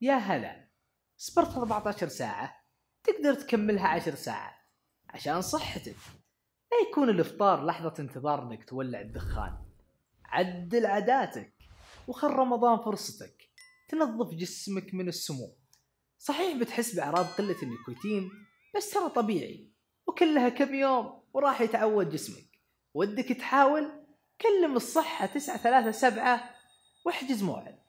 يا هلا صبرت 14 ساعة تقدر تكملها 10 ساعات عشان صحتك لا يكون الإفطار لحظة انتظار إنك تولع الدخان عدل عاداتك وخل رمضان فرصتك تنظف جسمك من السموم صحيح بتحس بأعراض قلة النيكوتين بس ترى طبيعي وكلها كم يوم وراح يتعود جسمك ودك تحاول كلم الصحة 937 واحجز موعد